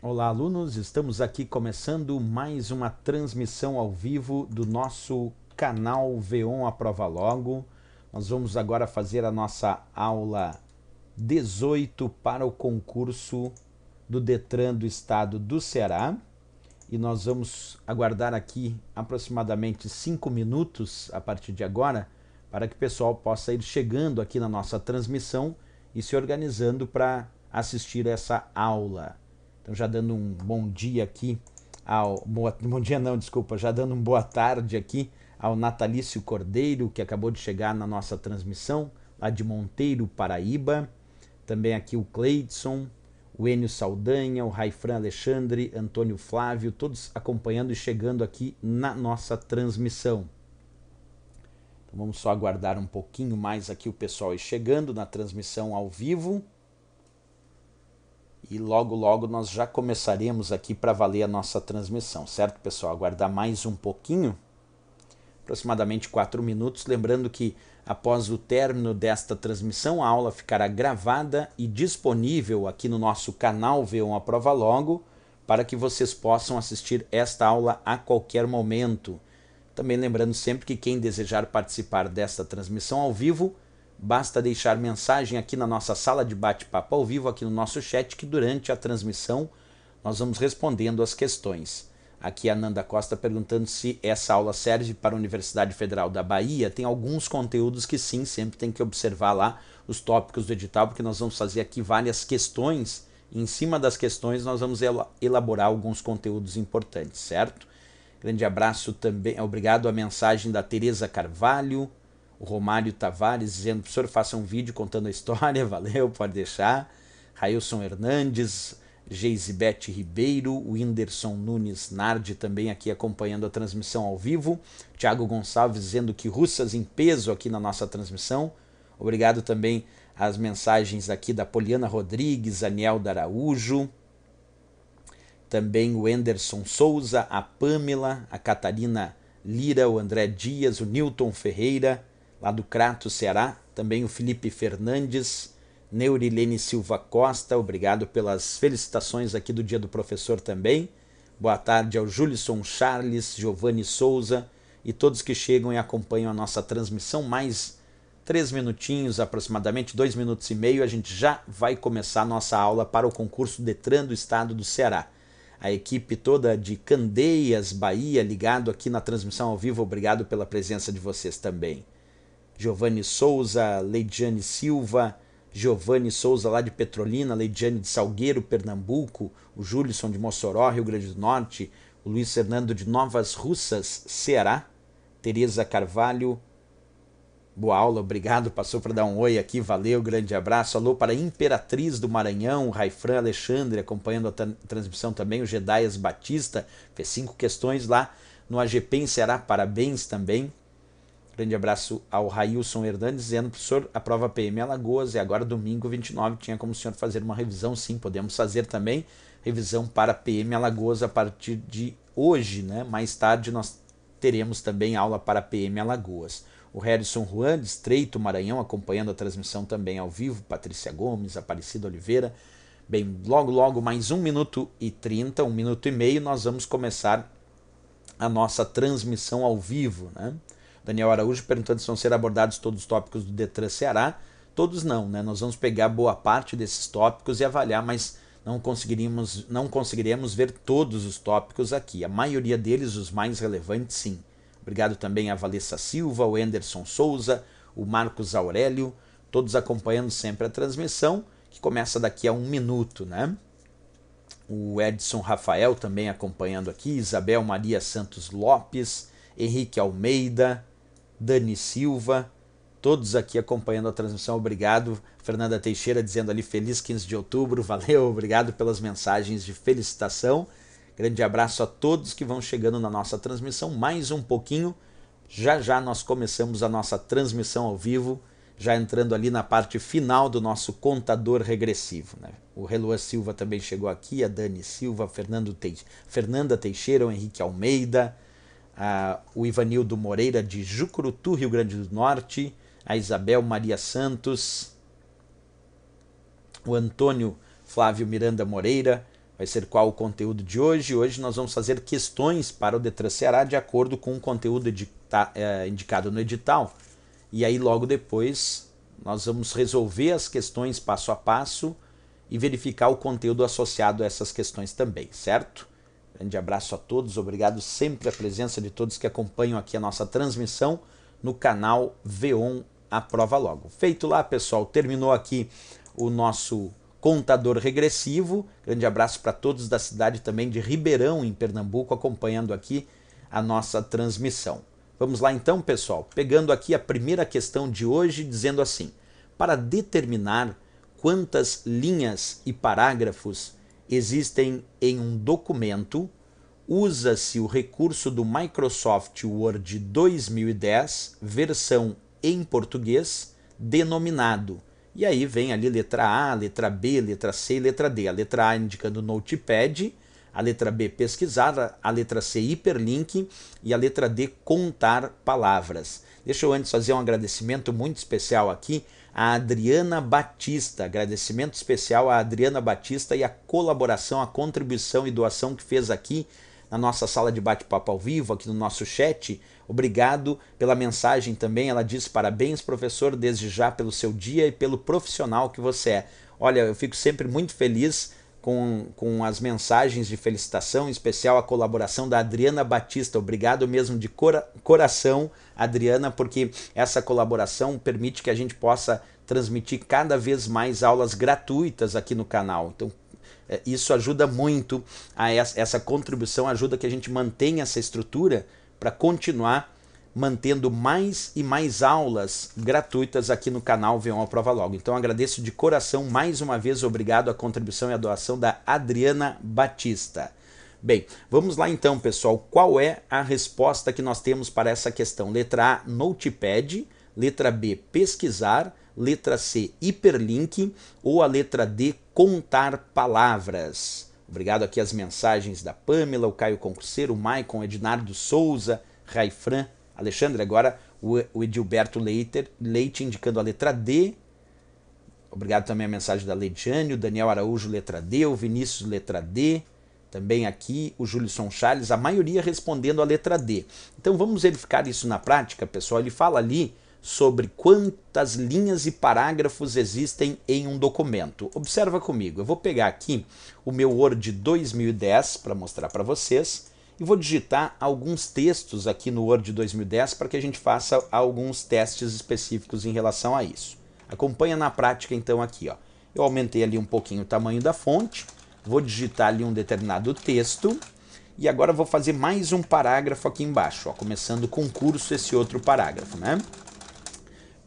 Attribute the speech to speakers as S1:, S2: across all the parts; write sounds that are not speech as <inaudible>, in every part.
S1: Olá, alunos! Estamos aqui começando mais uma transmissão ao vivo do nosso canal Veon Aprova Logo. Nós vamos agora fazer a nossa aula 18 para o concurso do Detran do Estado do Ceará. E nós vamos aguardar aqui aproximadamente 5 minutos a partir de agora para que o pessoal possa ir chegando aqui na nossa transmissão e se organizando para assistir essa aula. Então, já dando um bom dia aqui ao. Boa, bom dia, não, desculpa, já dando um boa tarde aqui ao Natalício Cordeiro, que acabou de chegar na nossa transmissão, lá de Monteiro, Paraíba. Também aqui o Cleidson, o Enio Saldanha, o Raifran Alexandre, Antônio Flávio, todos acompanhando e chegando aqui na nossa transmissão. Então vamos só aguardar um pouquinho mais aqui o pessoal chegando na transmissão ao vivo e logo logo nós já começaremos aqui para valer a nossa transmissão, certo pessoal? Aguardar mais um pouquinho, aproximadamente quatro minutos, lembrando que após o término desta transmissão, a aula ficará gravada e disponível aqui no nosso canal V1 A Prova Logo, para que vocês possam assistir esta aula a qualquer momento. Também lembrando sempre que quem desejar participar desta transmissão ao vivo, Basta deixar mensagem aqui na nossa sala de bate-papo ao vivo, aqui no nosso chat, que durante a transmissão nós vamos respondendo as questões. Aqui a Nanda Costa perguntando se essa aula serve para a Universidade Federal da Bahia. Tem alguns conteúdos que sim, sempre tem que observar lá os tópicos do edital, porque nós vamos fazer aqui várias questões. Em cima das questões, nós vamos elaborar alguns conteúdos importantes, certo? Grande abraço também, obrigado à mensagem da Tereza Carvalho. O Romário Tavares dizendo, professor, faça um vídeo contando a história, <laughs> valeu, pode deixar. Railson Hernandes, Geisibete Ribeiro, o Whindersson Nunes Nardi também aqui acompanhando a transmissão ao vivo. Tiago Gonçalves dizendo que russas em peso aqui na nossa transmissão. Obrigado também às mensagens aqui da Poliana Rodrigues, Aniel Daraújo, também o Enderson Souza, a Pamela, a Catarina Lira, o André Dias, o Newton Ferreira, lá do Crato, Ceará. Também o Felipe Fernandes, Neurilene Silva Costa, obrigado pelas felicitações aqui do Dia do Professor também. Boa tarde ao Julisson Charles, Giovanni Souza e todos que chegam e acompanham a nossa transmissão. Mais três minutinhos, aproximadamente dois minutos e meio, a gente já vai começar a nossa aula para o concurso Detran do Estado do Ceará. A equipe toda de Candeias, Bahia, ligado aqui na transmissão ao vivo, obrigado pela presença de vocês também. Giovanni Souza, Leidiane Silva, Giovanni Souza lá de Petrolina, Leidiane de Salgueiro, Pernambuco, o Júlisson de Mossoró, Rio Grande do Norte, o Luiz Fernando de Novas Russas, Ceará, Tereza Carvalho, boa aula, obrigado, passou para dar um oi aqui, valeu, grande abraço, alô para Imperatriz do Maranhão, Raifran Alexandre, acompanhando a transmissão também, o Gedaias Batista, fez cinco questões lá no AGP em Ceará, parabéns também, Grande abraço ao Railson Hernandes, dizendo, professor, a prova PM é Alagoas e agora domingo 29, tinha como o senhor fazer uma revisão? Sim, podemos fazer também revisão para PM Alagoas a partir de hoje, né? Mais tarde nós teremos também aula para PM Alagoas. O Harrison Juan, de Estreito, Maranhão, acompanhando a transmissão também ao vivo. Patrícia Gomes, Aparecida Oliveira. Bem, logo, logo, mais um minuto e trinta, um minuto e meio, nós vamos começar a nossa transmissão ao vivo, né? Daniel Araújo perguntando se vão ser abordados todos os tópicos do Detran Ceará. Todos não, né? Nós vamos pegar boa parte desses tópicos e avaliar, mas não conseguiríamos, não conseguiremos ver todos os tópicos aqui. A maioria deles, os mais relevantes, sim. Obrigado também a Valessa Silva, o Anderson Souza, o Marcos Aurélio, todos acompanhando sempre a transmissão, que começa daqui a um minuto, né? O Edson Rafael também acompanhando aqui, Isabel Maria Santos Lopes, Henrique Almeida, Dani Silva, todos aqui acompanhando a transmissão, obrigado. Fernanda Teixeira dizendo ali feliz 15 de outubro, valeu, <laughs> obrigado pelas mensagens de felicitação. Grande abraço a todos que vão chegando na nossa transmissão. Mais um pouquinho, já já nós começamos a nossa transmissão ao vivo, já entrando ali na parte final do nosso contador regressivo. Né? O Reluan Silva também chegou aqui, a Dani Silva, Fernando Fernanda Teixeira, o Henrique Almeida, o Ivanildo Moreira de Jucurutu, Rio Grande do Norte, a Isabel Maria Santos, o Antônio Flávio Miranda Moreira. Vai ser qual o conteúdo de hoje? Hoje nós vamos fazer questões para o Detran Ceará de acordo com o conteúdo edita, tá, é, indicado no edital. E aí, logo depois, nós vamos resolver as questões passo a passo e verificar o conteúdo associado a essas questões também, certo? Grande abraço a todos, obrigado sempre pela presença de todos que acompanham aqui a nossa transmissão no canal V1 aprova logo. Feito lá, pessoal, terminou aqui o nosso contador regressivo. Grande abraço para todos da cidade também de Ribeirão, em Pernambuco, acompanhando aqui a nossa transmissão. Vamos lá então, pessoal, pegando aqui a primeira questão de hoje, dizendo assim: para determinar quantas linhas e parágrafos existem em um documento, usa-se o recurso do Microsoft Word 2010, versão em português, denominado. E aí vem ali letra A, letra B, letra C e letra D. A letra A indicando Notepad, a letra B, pesquisar, a letra C, hiperlink e a letra D, contar palavras. Deixa eu antes fazer um agradecimento muito especial aqui à Adriana Batista. Agradecimento especial à Adriana Batista e a colaboração, a contribuição e doação que fez aqui na nossa sala de bate-papo ao vivo, aqui no nosso chat. Obrigado pela mensagem também. Ela diz: parabéns, professor, desde já pelo seu dia e pelo profissional que você é. Olha, eu fico sempre muito feliz com, com as mensagens de felicitação, em especial a colaboração da Adriana Batista. Obrigado mesmo de cora, coração, Adriana, porque essa colaboração permite que a gente possa transmitir cada vez mais aulas gratuitas aqui no canal. Então, é, isso ajuda muito, a essa, essa contribuição ajuda que a gente mantenha essa estrutura para continuar mantendo mais e mais aulas gratuitas aqui no canal Venham à Prova Logo. Então agradeço de coração mais uma vez, obrigado à contribuição e à doação da Adriana Batista. Bem, vamos lá então, pessoal. Qual é a resposta que nós temos para essa questão? Letra A, Notepad. Letra B, pesquisar. Letra C, hiperlink. Ou a letra D, contar palavras. Obrigado aqui as mensagens da Pamela, o Caio Concurseiro, o Maicon, Ednardo Souza, Raifran, Alexandre, agora o, o Edilberto Leiter, Leite indicando a letra D. Obrigado também a mensagem da Leidiane, o Daniel Araújo, letra D, o Vinícius, letra D. Também aqui o Julisson Charles, a maioria respondendo a letra D. Então vamos verificar isso na prática, pessoal. Ele fala ali sobre quantas linhas e parágrafos existem em um documento. Observa comigo, eu vou pegar aqui o meu Word 2010 para mostrar para vocês e vou digitar alguns textos aqui no Word 2010 para que a gente faça alguns testes específicos em relação a isso. Acompanha na prática então aqui. Ó. Eu aumentei ali um pouquinho o tamanho da fonte, vou digitar ali um determinado texto e agora vou fazer mais um parágrafo aqui embaixo, ó, começando com curso esse outro parágrafo. Né?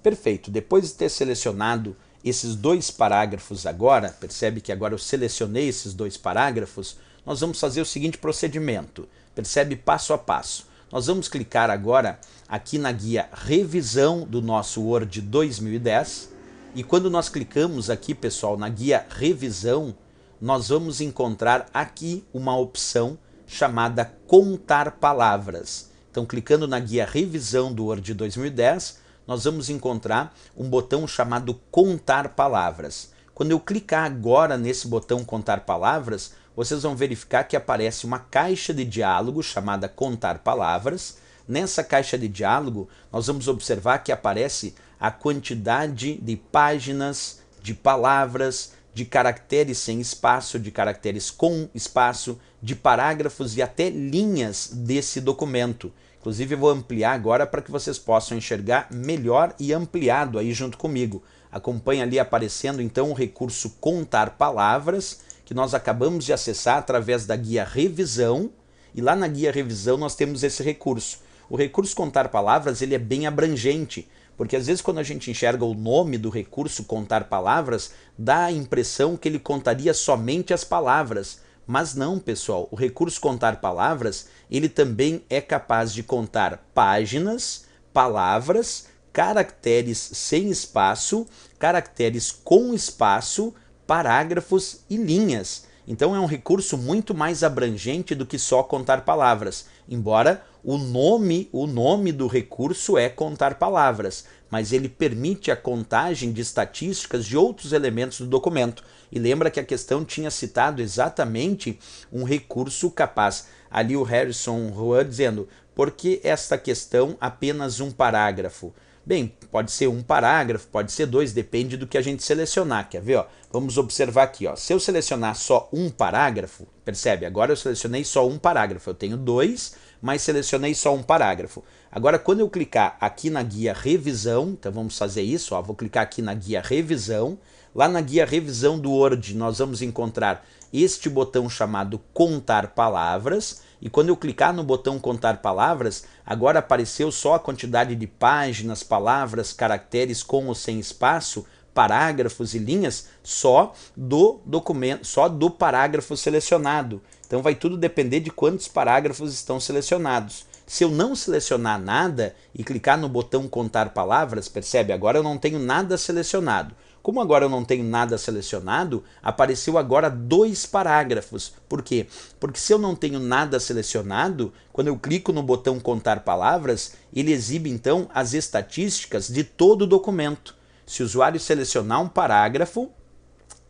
S1: Perfeito, depois de ter selecionado esses dois parágrafos agora, percebe que agora eu selecionei esses dois parágrafos, nós vamos fazer o seguinte procedimento. Percebe passo a passo. Nós vamos clicar agora aqui na guia Revisão do nosso Word 2010. E quando nós clicamos aqui, pessoal, na guia Revisão, nós vamos encontrar aqui uma opção chamada Contar Palavras. Então, clicando na guia Revisão do Word 2010, nós vamos encontrar um botão chamado Contar Palavras. Quando eu clicar agora nesse botão Contar Palavras, vocês vão verificar que aparece uma caixa de diálogo chamada Contar Palavras. Nessa caixa de diálogo, nós vamos observar que aparece a quantidade de páginas, de palavras, de caracteres sem espaço, de caracteres com espaço, de parágrafos e até linhas desse documento. Inclusive, eu vou ampliar agora para que vocês possam enxergar melhor e ampliado aí junto comigo. Acompanha ali aparecendo então o recurso Contar Palavras que nós acabamos de acessar através da guia revisão, e lá na guia revisão nós temos esse recurso. O recurso contar palavras, ele é bem abrangente, porque às vezes quando a gente enxerga o nome do recurso contar palavras, dá a impressão que ele contaria somente as palavras. Mas não, pessoal, o recurso contar palavras, ele também é capaz de contar páginas, palavras, caracteres sem espaço, caracteres com espaço, parágrafos e linhas. Então é um recurso muito mais abrangente do que só contar palavras, embora o nome, o nome do recurso é contar palavras, mas ele permite a contagem de estatísticas de outros elementos do documento. E lembra que a questão tinha citado exatamente um recurso capaz. Ali o Harrison Roa dizendo: "Por que esta questão apenas um parágrafo?" Bem, pode ser um parágrafo, pode ser dois, depende do que a gente selecionar. Quer ver? Ó? Vamos observar aqui. Ó. Se eu selecionar só um parágrafo, percebe? Agora eu selecionei só um parágrafo. Eu tenho dois, mas selecionei só um parágrafo. Agora, quando eu clicar aqui na guia revisão, então vamos fazer isso. Ó. Vou clicar aqui na guia revisão. Lá na guia revisão do Word, nós vamos encontrar este botão chamado contar palavras e quando eu clicar no botão contar palavras, agora apareceu só a quantidade de páginas, palavras, caracteres com ou sem espaço, parágrafos e linhas só do documento, só do parágrafo selecionado. Então vai tudo depender de quantos parágrafos estão selecionados. Se eu não selecionar nada e clicar no botão contar palavras, percebe? Agora eu não tenho nada selecionado. Como agora eu não tenho nada selecionado, apareceu agora dois parágrafos. Por quê? Porque se eu não tenho nada selecionado, quando eu clico no botão contar palavras, ele exibe então as estatísticas de todo o documento. Se o usuário selecionar um parágrafo,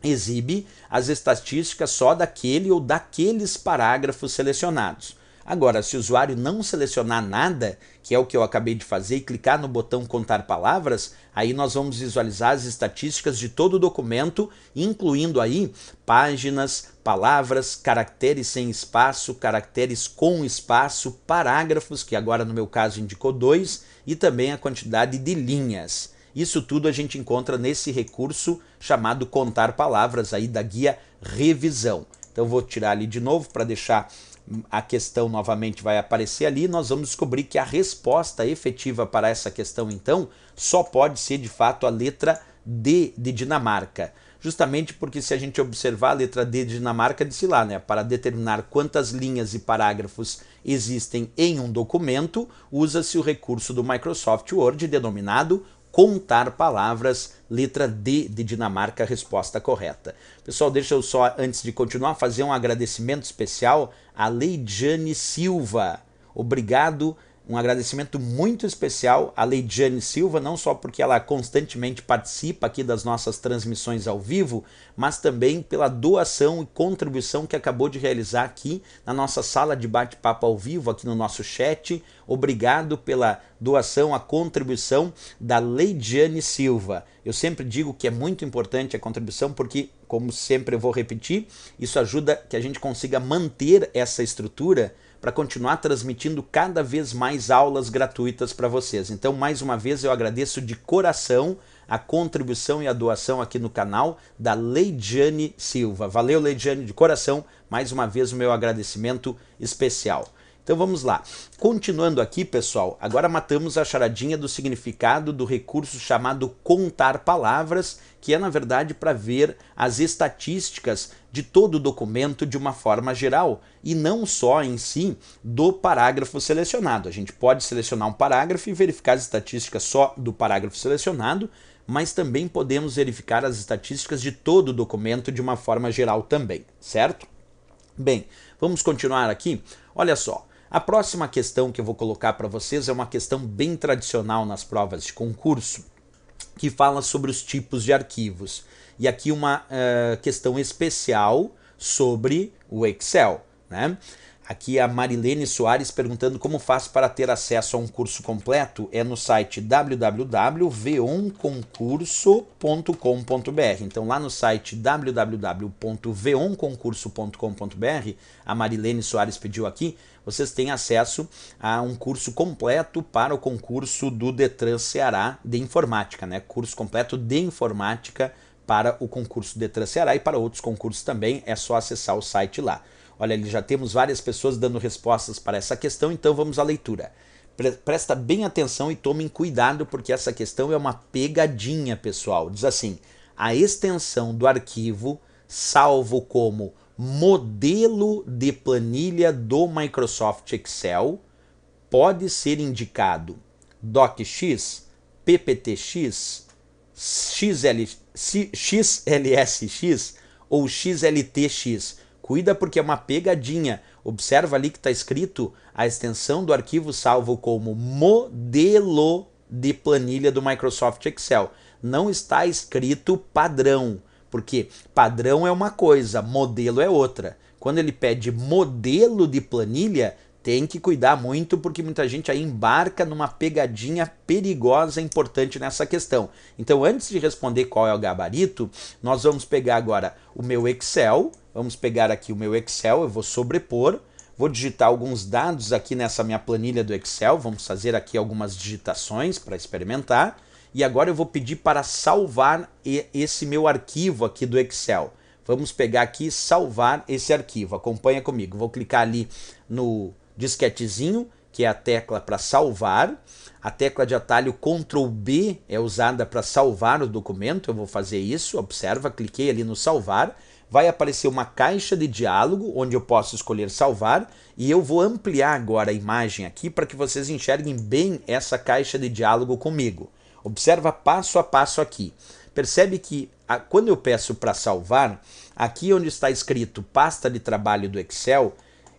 S1: exibe as estatísticas só daquele ou daqueles parágrafos selecionados. Agora, se o usuário não selecionar nada, que é o que eu acabei de fazer, e clicar no botão contar palavras, aí nós vamos visualizar as estatísticas de todo o documento, incluindo aí páginas, palavras, caracteres sem espaço, caracteres com espaço, parágrafos, que agora no meu caso indicou dois, e também a quantidade de linhas. Isso tudo a gente encontra nesse recurso chamado contar palavras aí da guia revisão. Então vou tirar ali de novo para deixar a questão novamente vai aparecer ali, nós vamos descobrir que a resposta efetiva para essa questão, então, só pode ser de fato a letra D de Dinamarca. Justamente porque, se a gente observar a letra D de Dinamarca, disse lá, né? Para determinar quantas linhas e parágrafos existem em um documento, usa-se o recurso do Microsoft Word, denominado contar palavras, letra D de Dinamarca, resposta correta. Pessoal, deixa eu só, antes de continuar, fazer um agradecimento especial a Leidiane Silva. Obrigado um agradecimento muito especial à Leidiane Silva, não só porque ela constantemente participa aqui das nossas transmissões ao vivo, mas também pela doação e contribuição que acabou de realizar aqui na nossa sala de bate-papo ao vivo, aqui no nosso chat. Obrigado pela doação, a contribuição da Leidiane Silva. Eu sempre digo que é muito importante a contribuição porque, como sempre eu vou repetir, isso ajuda que a gente consiga manter essa estrutura para continuar transmitindo cada vez mais aulas gratuitas para vocês. Então, mais uma vez, eu agradeço de coração a contribuição e a doação aqui no canal da Leidiane Silva. Valeu, Leidiane, de coração. Mais uma vez, o meu agradecimento especial. Então vamos lá. Continuando aqui, pessoal, agora matamos a charadinha do significado do recurso chamado contar palavras, que é na verdade para ver as estatísticas de todo o documento de uma forma geral e não só em si do parágrafo selecionado. A gente pode selecionar um parágrafo e verificar as estatísticas só do parágrafo selecionado, mas também podemos verificar as estatísticas de todo o documento de uma forma geral também, certo? Bem, vamos continuar aqui. Olha só, a próxima questão que eu vou colocar para vocês é uma questão bem tradicional nas provas de concurso que fala sobre os tipos de arquivos. E aqui uma uh, questão especial sobre o Excel. Né? Aqui a Marilene Soares perguntando como faço para ter acesso a um curso completo. É no site www.veonconcurso.com.br. Então lá no site www.veonconcurso.com.br, a Marilene Soares pediu aqui vocês têm acesso a um curso completo para o concurso do Detran Ceará de Informática, né? Curso completo de Informática para o concurso Detran Ceará e para outros concursos também, é só acessar o site lá. Olha, já temos várias pessoas dando respostas para essa questão, então vamos à leitura. Presta bem atenção e tomem cuidado, porque essa questão é uma pegadinha, pessoal. Diz assim: a extensão do arquivo, salvo como modelo de planilha do Microsoft Excel pode ser indicado DocX, PPTX, XL, XLSX ou XLTX. Cuida porque é uma pegadinha. Observa ali que está escrito a extensão do arquivo salvo como modelo de planilha do Microsoft Excel. Não está escrito padrão. Porque padrão é uma coisa, modelo é outra. Quando ele pede modelo de planilha, tem que cuidar muito porque muita gente aí embarca numa pegadinha perigosa importante nessa questão. Então, antes de responder qual é o gabarito, nós vamos pegar agora o meu Excel, vamos pegar aqui o meu Excel, eu vou sobrepor, vou digitar alguns dados aqui nessa minha planilha do Excel, vamos fazer aqui algumas digitações para experimentar e agora eu vou pedir para salvar esse meu arquivo aqui do Excel. Vamos pegar aqui salvar esse arquivo. Acompanha comigo. Vou clicar ali no disquetezinho, que é a tecla para salvar. A tecla de atalho Ctrl B é usada para salvar o documento. Eu vou fazer isso. Observa, cliquei ali no salvar. Vai aparecer uma caixa de diálogo onde eu posso escolher salvar e eu vou ampliar agora a imagem aqui para que vocês enxerguem bem essa caixa de diálogo comigo. Observa passo a passo aqui. Percebe que a, quando eu peço para salvar, aqui onde está escrito pasta de trabalho do Excel,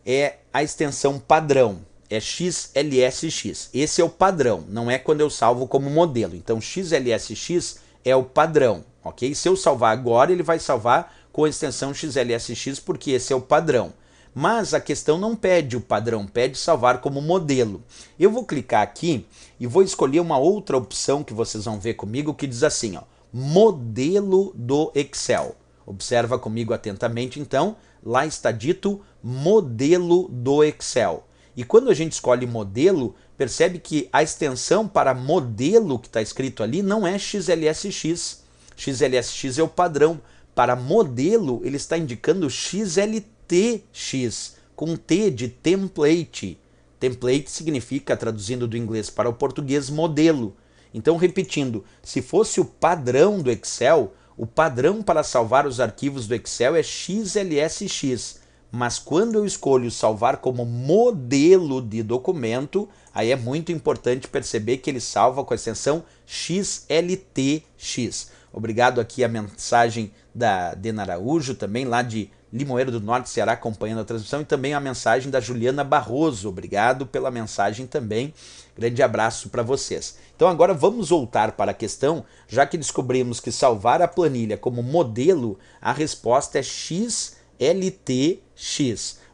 S1: é a extensão padrão, é XLSX. Esse é o padrão, não é quando eu salvo como modelo. Então XLSX é o padrão, ok? Se eu salvar agora, ele vai salvar com a extensão XLSX, porque esse é o padrão. Mas a questão não pede o padrão, pede salvar como modelo. Eu vou clicar aqui e vou escolher uma outra opção que vocês vão ver comigo que diz assim, ó, modelo do Excel. Observa comigo atentamente, então, lá está dito modelo do Excel. E quando a gente escolhe modelo, percebe que a extensão para modelo que está escrito ali não é XLSX. XLSX é o padrão. Para modelo, ele está indicando XLT TX, com T de template. Template significa, traduzindo do inglês para o português, modelo. Então, repetindo, se fosse o padrão do Excel, o padrão para salvar os arquivos do Excel é XLSX, mas quando eu escolho salvar como modelo de documento, aí é muito importante perceber que ele salva com a extensão XLTX. Obrigado aqui a mensagem da Dena Araújo, também lá de Limoeiro do Norte, Ceará, acompanhando a transmissão, e também a mensagem da Juliana Barroso. Obrigado pela mensagem também. Grande abraço para vocês. Então agora vamos voltar para a questão, já que descobrimos que salvar a planilha como modelo, a resposta é XLTX.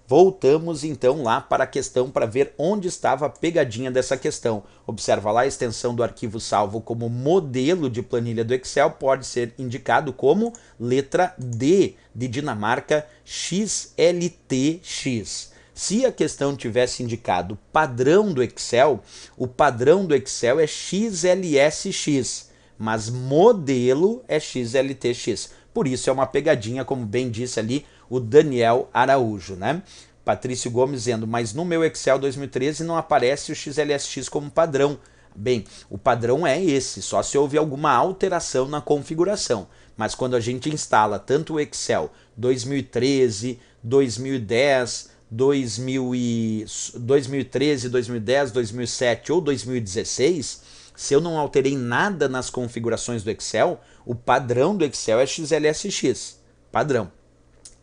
S1: Voltamos então lá para a questão para ver onde estava a pegadinha dessa questão. Observa lá a extensão do arquivo salvo como modelo de planilha do Excel pode ser indicado como letra D de Dinamarca XLTX. Se a questão tivesse indicado padrão do Excel, o padrão do Excel é XLSX, mas modelo é XLTX. Por isso é uma pegadinha, como bem disse ali, o Daniel Araújo, né? Patrício Gomes dizendo, mas no meu Excel 2013 não aparece o XLSX como padrão. Bem, o padrão é esse, só se houve alguma alteração na configuração. Mas quando a gente instala tanto o Excel 2013, 2010, 2000 e, 2013, 2010, 2007 ou 2016, se eu não alterei nada nas configurações do Excel, o padrão do Excel é XLSX. Padrão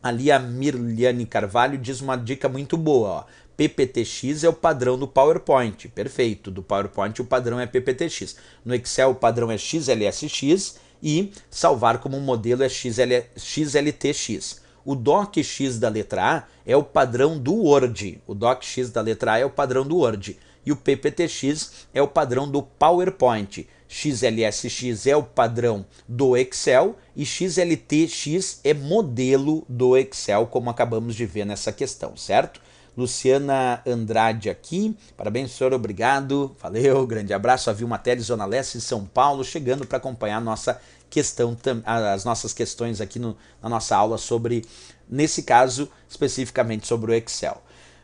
S1: ali a Mirliane Carvalho diz uma dica muito boa, ó. PPTX é o padrão do PowerPoint, perfeito. Do PowerPoint o padrão é PPTX. No Excel o padrão é XLSX e salvar como modelo é XL, XLTX. O DOCX da letra A é o padrão do Word. O DOCX da letra A é o padrão do Word e o PPTX é o padrão do PowerPoint. XLSX é o padrão do Excel e XLTX é modelo do Excel, como acabamos de ver nessa questão, certo? Luciana Andrade aqui. Parabéns, senhor, obrigado. Valeu, grande abraço. A uma tele Zona Leste São Paulo chegando para acompanhar nossa questão, as nossas questões aqui no, na nossa aula sobre, nesse caso, especificamente sobre o Excel.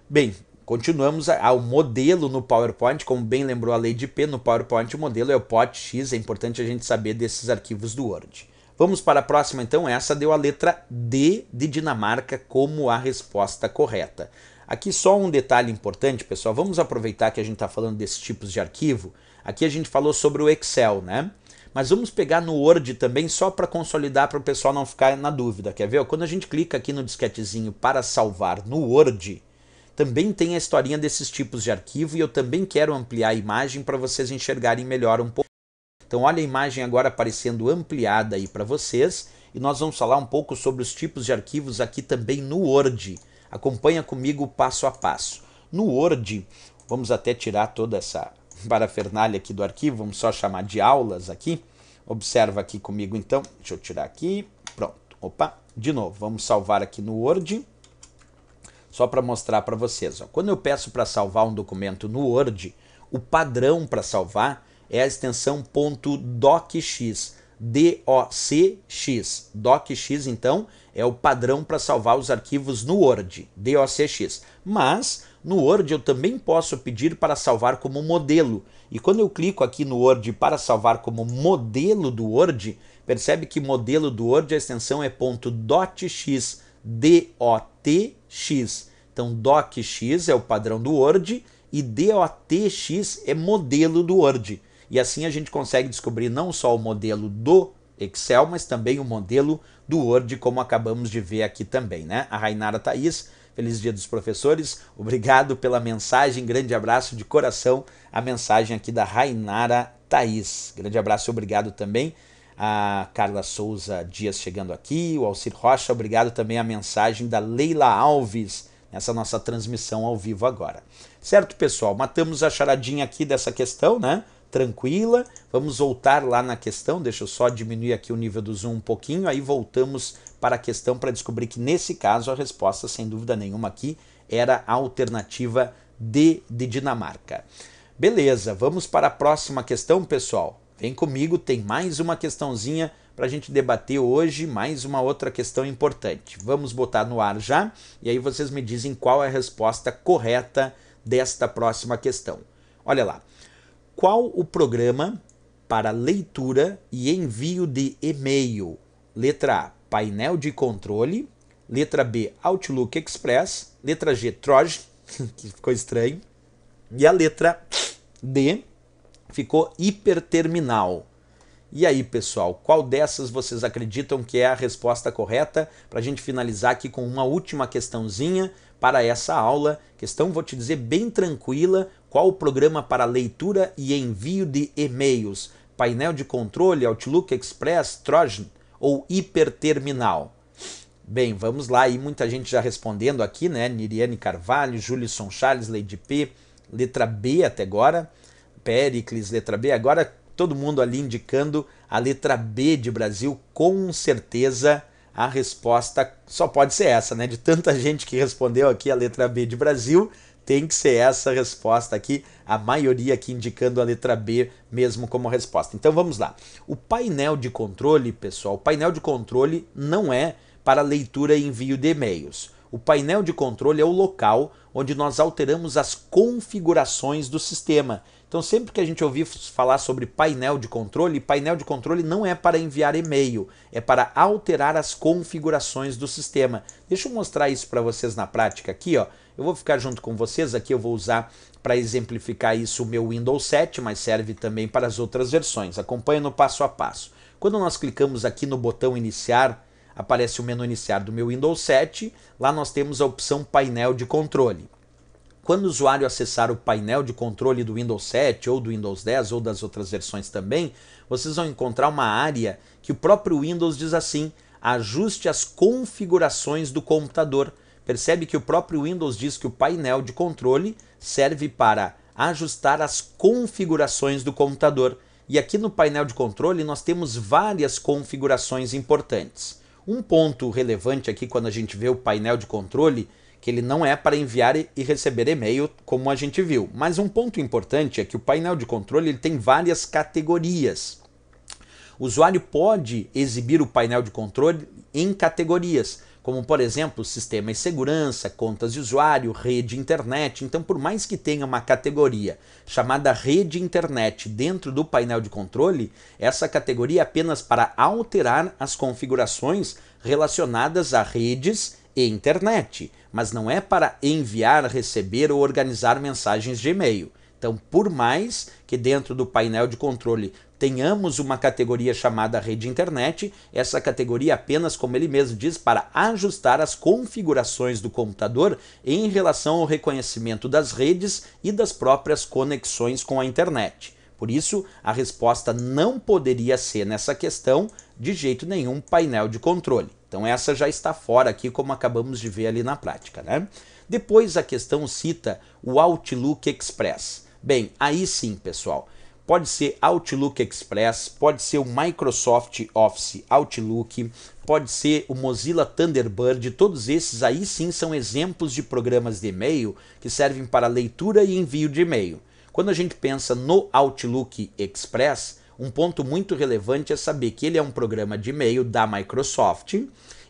S1: Bem, Continuamos ao modelo no PowerPoint, como bem lembrou a lei de P, no PowerPoint o modelo é o POTX, é importante a gente saber desses arquivos do Word. Vamos para a próxima então, essa deu a letra D de Dinamarca como a resposta correta. Aqui só um detalhe importante, pessoal, vamos aproveitar que a gente está falando desses tipos de arquivo. Aqui a gente falou sobre o Excel, né? Mas vamos pegar no Word também só para consolidar para o pessoal não ficar na dúvida, quer ver? Quando a gente clica aqui no disquetezinho para salvar no Word, também tem a historinha desses tipos de arquivo e eu também quero ampliar a imagem para vocês enxergarem melhor um pouco. Então olha a imagem agora aparecendo ampliada aí para vocês e nós vamos falar um pouco sobre os tipos de arquivos aqui também no Word. Acompanha comigo passo a passo. No Word, vamos até tirar toda essa <laughs> parafernália aqui do arquivo, vamos só chamar de aulas aqui. Observa aqui comigo então, deixa eu tirar aqui, pronto, opa, de novo, vamos salvar aqui no Word só para mostrar para vocês. Ó. Quando eu peço para salvar um documento no Word, o padrão para salvar é a extensão .docx, d-o-c-x, Docx, então, é o padrão para salvar os arquivos no Word, d-o-c-x. Mas, no Word eu também posso pedir para salvar como modelo. E quando eu clico aqui no Word para salvar como modelo do Word, percebe que modelo do Word a extensão é .dotx, dotx X, Então docx é o padrão do Word e DOTX é modelo do Word. E assim a gente consegue descobrir não só o modelo do Excel, mas também o modelo do Word, como acabamos de ver aqui também, né? A Rainara Thaís, feliz dia dos professores, obrigado pela mensagem, grande abraço de coração, a mensagem aqui da Rainara Thaís. Grande abraço, obrigado também a Carla Souza Dias chegando aqui, o Alcir Rocha, obrigado também a mensagem da Leila Alves nessa nossa transmissão ao vivo agora. Certo, pessoal? Matamos a charadinha aqui dessa questão, né? Tranquila. Vamos voltar lá na questão. Deixa eu só diminuir aqui o nível do zoom um pouquinho, aí voltamos para a questão para descobrir que nesse caso a resposta, sem dúvida nenhuma aqui, era a alternativa D de Dinamarca. Beleza, vamos para a próxima questão, pessoal. Vem comigo, tem mais uma questãozinha para a gente debater hoje, mais uma outra questão importante. Vamos botar no ar já e aí vocês me dizem qual é a resposta correta desta próxima questão. Olha lá. Qual o programa para leitura e envio de e-mail? Letra A, painel de controle. Letra B, Outlook Express. Letra G, Troj, <laughs> que ficou estranho. E a letra D, ficou hiperterminal. E aí, pessoal, qual dessas vocês acreditam que é a resposta correta? Para a gente finalizar aqui com uma última questãozinha para essa aula. Questão, vou te dizer, bem tranquila. Qual o programa para leitura e envio de e-mails? Painel de controle, Outlook Express, Trojan ou hiperterminal? Bem, vamos lá. E muita gente já respondendo aqui, né? Niriane Carvalho, Julisson Charles, Lady P, letra B até agora. Pericles letra B. Agora todo mundo ali indicando a letra B de Brasil, com certeza a resposta só pode ser essa, né? De tanta <laughs> gente que respondeu aqui a letra B de Brasil, tem que ser essa resposta aqui, a maioria aqui indicando a letra B mesmo como resposta. Então vamos lá. O painel de controle, pessoal, o painel de controle não é para leitura e envio de e-mails. O painel de controle é o local onde nós alteramos as configurações do sistema então, sempre que a gente ouvir falar sobre painel de controle, painel de controle não é para enviar e-mail, é para alterar as configurações do sistema. Deixa eu mostrar isso para vocês na prática aqui, ó. Eu vou ficar junto com vocês aqui, eu vou usar para exemplificar isso o meu Windows 7, mas serve também para as outras versões. Acompanhe no passo a passo. Quando nós clicamos aqui no botão iniciar, aparece o menu iniciar do meu Windows 7, lá nós temos a opção painel de controle quando o usuário acessar o painel de controle do Windows 7 ou do Windows 10 ou das outras versões também, vocês vão encontrar uma área que o próprio Windows diz assim: ajuste as configurações do computador. Percebe que o próprio Windows diz que o painel de controle serve para ajustar as configurações do computador. E aqui no painel de controle nós temos várias configurações importantes. Um ponto relevante aqui quando a gente vê o painel de controle que ele não é para enviar e receber e-mail, como a gente viu. Mas um ponto importante é que o painel de controle ele tem várias categorias. O usuário pode exibir o painel de controle em categorias, como por exemplo, sistema e segurança, contas de usuário, rede internet. Então, por mais que tenha uma categoria chamada rede internet dentro do painel de controle, essa categoria é apenas para alterar as configurações relacionadas a redes e internet, mas não é para enviar, receber ou organizar mensagens de e-mail. Então, por mais que dentro do painel de controle tenhamos uma categoria chamada rede internet, essa categoria apenas, como ele mesmo diz, para ajustar as configurações do computador em relação ao reconhecimento das redes e das próprias conexões com a internet. Por isso, a resposta não poderia ser nessa questão de jeito nenhum painel de controle. Então essa já está fora aqui, como acabamos de ver ali na prática, né? Depois a questão cita o Outlook Express. Bem, aí sim, pessoal, pode ser Outlook Express, pode ser o Microsoft Office Outlook, pode ser o Mozilla Thunderbird, todos esses aí sim são exemplos de programas de e-mail que servem para leitura e envio de e-mail. Quando a gente pensa no Outlook Express, um ponto muito relevante é saber que ele é um programa de e-mail da Microsoft.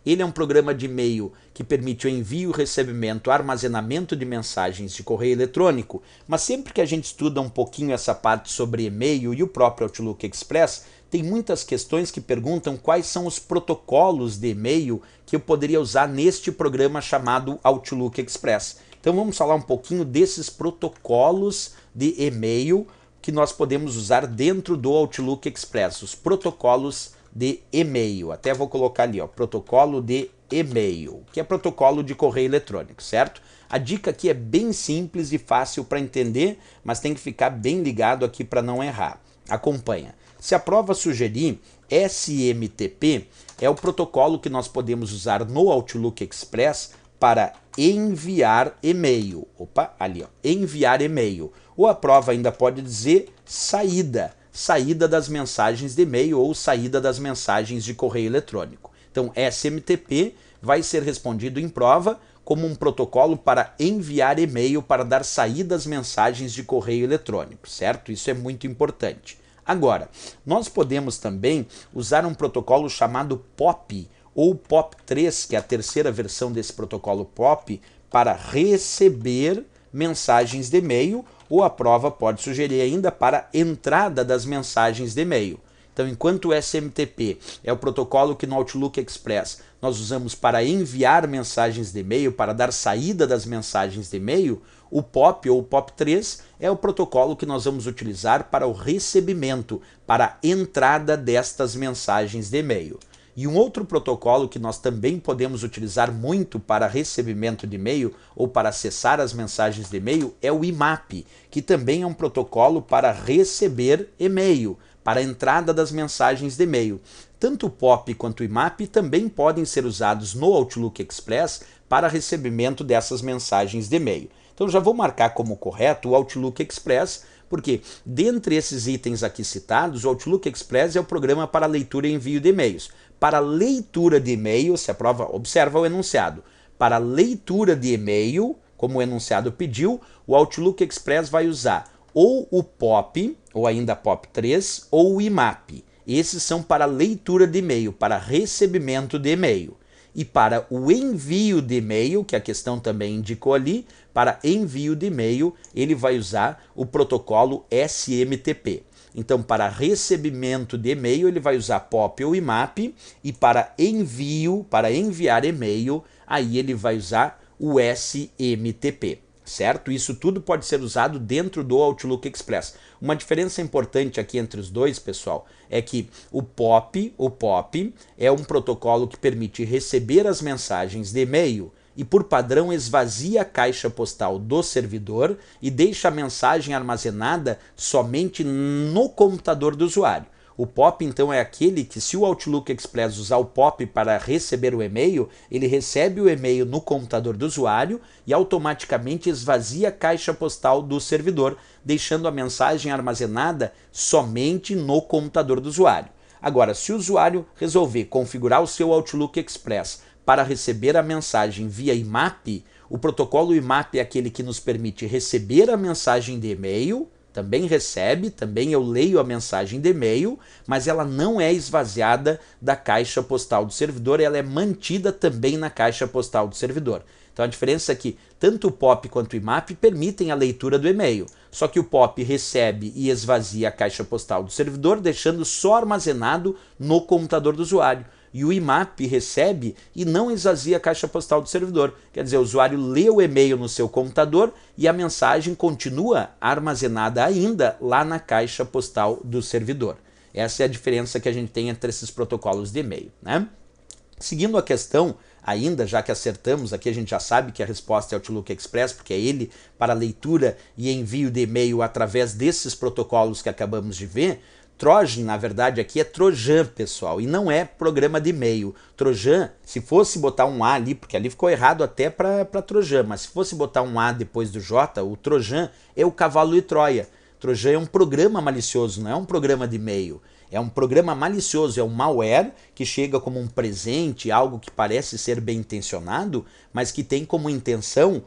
S1: Ele é um programa de e-mail que permite o envio, recebimento, armazenamento de mensagens de correio eletrônico. Mas sempre que a gente estuda um pouquinho essa parte sobre e-mail e o próprio Outlook Express, tem muitas questões que perguntam quais são os protocolos de e-mail que eu poderia usar neste programa chamado Outlook Express. Então vamos falar um pouquinho desses protocolos de e-mail que nós podemos usar dentro do Outlook Express, os protocolos de e-mail. Até vou colocar ali, ó, protocolo de e-mail, que é protocolo de correio eletrônico, certo? A dica aqui é bem simples e fácil para entender, mas tem que ficar bem ligado aqui para não errar. Acompanha. Se a prova sugerir, SMTP é o protocolo que nós podemos usar no Outlook Express para enviar e-mail. Opa, ali, ó, enviar e-mail. Ou a prova ainda pode dizer saída, saída das mensagens de e-mail ou saída das mensagens de correio eletrônico. Então, SMTP vai ser respondido em prova como um protocolo para enviar e-mail para dar saída às mensagens de correio eletrônico, certo? Isso é muito importante. Agora, nós podemos também usar um protocolo chamado POP ou POP3, que é a terceira versão desse protocolo POP, para receber mensagens de e-mail, ou a prova pode sugerir ainda para entrada das mensagens de e-mail. Então, enquanto o SMTP é o protocolo que no Outlook Express nós usamos para enviar mensagens de e-mail, para dar saída das mensagens de e-mail, o POP ou o POP3 é o protocolo que nós vamos utilizar para o recebimento, para a entrada destas mensagens de e-mail. E um outro protocolo que nós também podemos utilizar muito para recebimento de e-mail ou para acessar as mensagens de e-mail é o IMAP, que também é um protocolo para receber e-mail, para a entrada das mensagens de e-mail. Tanto o POP quanto o IMAP também podem ser usados no Outlook Express para recebimento dessas mensagens de e-mail. Então já vou marcar como correto o Outlook Express, porque dentre esses itens aqui citados, o Outlook Express é o programa para leitura e envio de e-mails. Para leitura de e-mail, se a prova observa o enunciado. Para leitura de e-mail, como o enunciado pediu, o Outlook Express vai usar ou o POP, ou ainda POP3, ou o IMAP. Esses são para leitura de e-mail, para recebimento de e-mail. E para o envio de e-mail, que a questão também indicou ali, para envio de e-mail, ele vai usar o protocolo SMTP. Então, para recebimento de e-mail, ele vai usar POP ou IMAP, e para envio, para enviar e-mail, aí ele vai usar o SMTP certo? Isso tudo pode ser usado dentro do Outlook Express. Uma diferença importante aqui entre os dois, pessoal, é que o POP, o POP é um protocolo que permite receber as mensagens de e-mail e, por padrão, esvazia a caixa postal do servidor e deixa a mensagem armazenada somente no computador do usuário. O POP, então, é aquele que, se o Outlook Express usar o POP para receber o e-mail, ele recebe o e-mail no computador do usuário e automaticamente esvazia a caixa postal do servidor, deixando a mensagem armazenada somente no computador do usuário. Agora, se o usuário resolver configurar o seu Outlook Express para receber a mensagem via IMAP, o protocolo IMAP é aquele que nos permite receber a mensagem de e-mail, também recebe, também eu leio a mensagem de e-mail, mas ela não é esvaziada da caixa postal do servidor, ela é mantida também na caixa postal do servidor. Então a diferença é que tanto o POP quanto o IMAP permitem a leitura do e-mail, só que o POP recebe e esvazia a caixa postal do servidor, deixando só armazenado no computador do usuário e o IMAP recebe e não esvazia a caixa postal do servidor. Quer dizer, o usuário lê o e-mail no seu computador e a mensagem continua armazenada ainda lá na caixa postal do servidor. Essa é a diferença que a gente tem entre esses protocolos de e-mail. Né? Seguindo a questão, ainda já que acertamos, aqui a gente já sabe que a resposta é Outlook Express, porque é ele para leitura e envio de e-mail através desses protocolos que acabamos de ver. Trojan, na verdade, aqui é Trojan, pessoal, e não é programa de e-mail. Trojan, se fosse botar um A ali, porque ali ficou errado até para Trojan, mas se fosse botar um A depois do J, o Trojan é o cavalo de Troia. Trojan é um programa malicioso, não é um programa de e-mail. É um programa malicioso, é um malware que chega como um presente, algo que parece ser bem intencionado, mas que tem como intenção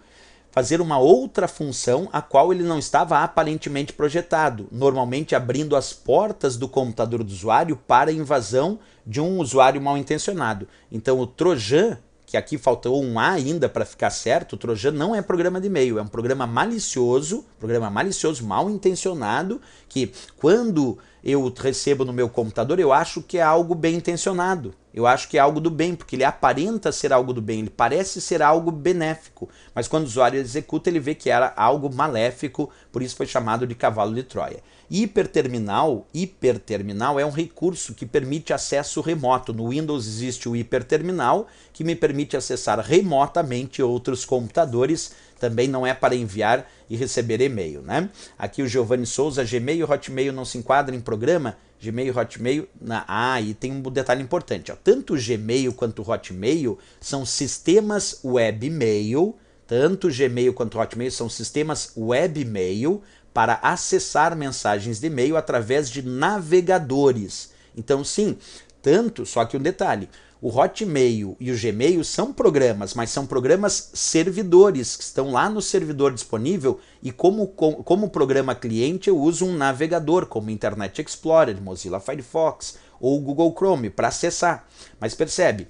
S1: fazer uma outra função a qual ele não estava aparentemente projetado, normalmente abrindo as portas do computador do usuário para a invasão de um usuário mal intencionado. Então o Trojan, que aqui faltou um A ainda para ficar certo, o Trojan não é programa de e-mail, é um programa malicioso, programa malicioso, mal intencionado, que quando eu recebo no meu computador eu acho que é algo bem intencionado eu acho que é algo do bem, porque ele aparenta ser algo do bem, ele parece ser algo benéfico, mas quando o usuário executa, ele vê que era algo maléfico, por isso foi chamado de cavalo de Troia. Hiperterminal, hiperterminal é um recurso que permite acesso remoto. No Windows existe o hiperterminal, que me permite acessar remotamente outros computadores também não é para enviar e receber e-mail, né? Aqui o Giovanni Souza, Gmail, Hotmail não se enquadra em programa? Gmail, Hotmail, na... ah, e tem um detalhe importante, ó. tanto o Gmail quanto o Hotmail são sistemas webmail, tanto o Gmail quanto o Hotmail são sistemas webmail para acessar mensagens de e-mail através de navegadores. Então, sim, tanto, só que um detalhe, o Hotmail e o Gmail são programas, mas são programas servidores que estão lá no servidor disponível e como, como programa cliente eu uso um navegador como Internet Explorer, Mozilla Firefox ou Google Chrome para acessar. Mas percebe,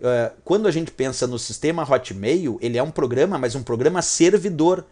S1: eh, quando a gente pensa no sistema Hotmail, ele é um programa, mas um programa servidor.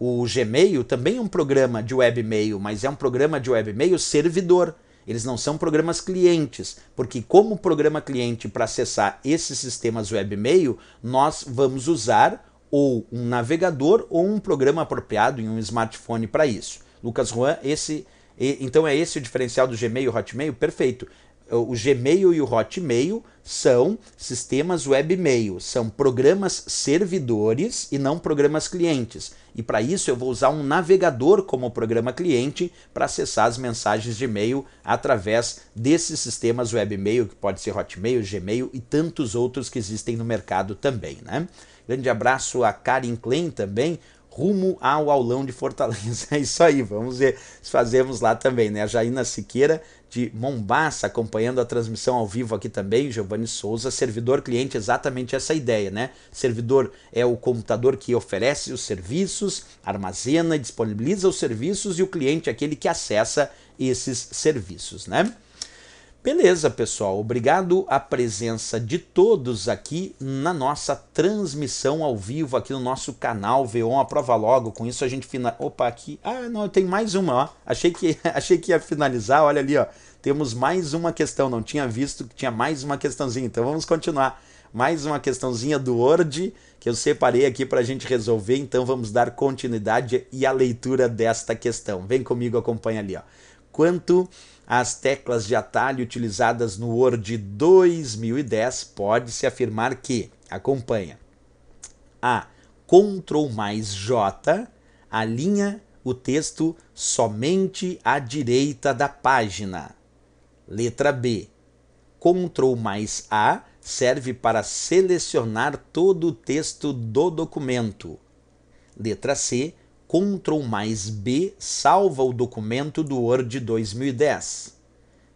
S1: O Gmail também é um programa de webmail, mas é um programa de webmail servidor. Eles não são programas clientes, porque como programa cliente para acessar esses sistemas web e-mail, nós vamos usar ou um navegador ou um programa apropriado em um smartphone para isso. Lucas Juan, esse então é esse o diferencial do Gmail e Hotmail? Perfeito o Gmail e o Hotmail são sistemas webmail, são programas servidores e não programas clientes. E para isso eu vou usar um navegador como programa cliente para acessar as mensagens de e-mail através desses sistemas webmail, que pode ser Hotmail, Gmail e tantos outros que existem no mercado também, né? Grande abraço a Karin Klein também, rumo ao aulão de Fortaleza. <laughs> É isso aí, vamos ver se fazemos lá também, né? A Jaina Siqueira de Mombasa acompanhando a transmissão ao vivo aqui também, Giovanni Souza, servidor cliente, exatamente essa ideia, né? Servidor é o computador que oferece os serviços, armazena, disponibiliza os serviços e o cliente é aquele que acessa esses serviços, né? Beleza, pessoal. Obrigado à presença de todos aqui na nossa transmissão ao vivo aqui no nosso canal V1 Aprova Logo. Com isso a gente final... Opa, aqui. Ah, não, tem mais uma, ó. Achei que <laughs> achei que ia finalizar. Olha ali, ó. Temos mais uma questão, não tinha visto que tinha mais uma questãozinha. Então vamos continuar. Mais uma questãozinha do Word que eu separei aqui para a gente resolver. Então vamos dar continuidade e a leitura desta questão. Vem comigo, acompanha ali, ó quanto às teclas de atalho utilizadas no Word 2010, pode-se afirmar que, acompanha, a Ctrl mais J alinha o texto somente à direita da página. Letra B. Ctrl mais A serve para selecionar todo o texto do documento. Letra C Ctrl mais B salva o documento do Word 2010.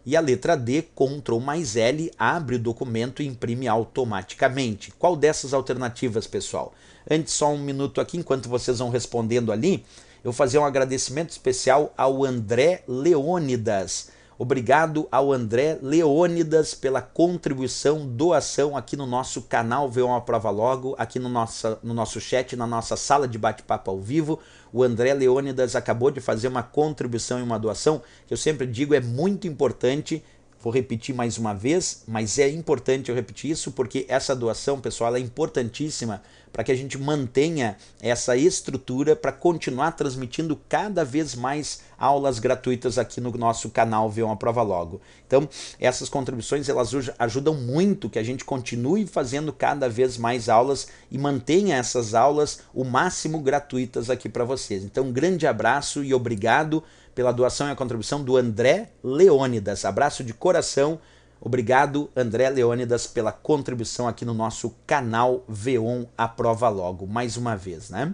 S1: E a letra D, Ctrl mais L, abre o documento e imprime automaticamente. Qual dessas alternativas, pessoal? Antes, só um minuto aqui, enquanto vocês vão respondendo ali, eu vou fazer um agradecimento especial ao André Leônidas Obrigado ao André Leônidas pela contribuição, doação aqui no nosso canal Vê uma Prova Logo, aqui no, nossa, no nosso chat, na nossa sala de bate-papo ao vivo. O André Leônidas acabou de fazer uma contribuição e uma doação que eu sempre digo é muito importante. Vou repetir mais uma vez, mas é importante eu repetir isso porque essa doação, pessoal, é importantíssima para que a gente mantenha essa estrutura para continuar transmitindo cada vez mais aulas gratuitas aqui no nosso canal Vê uma Prova Logo. Então, essas contribuições elas ajudam muito que a gente continue fazendo cada vez mais aulas e mantenha essas aulas o máximo gratuitas aqui para vocês. Então, um grande abraço e obrigado pela doação e a contribuição do André Leônidas. Abraço de coração Obrigado, André Leônidas, pela contribuição aqui no nosso canal V1 Aprova Logo, mais uma vez, né?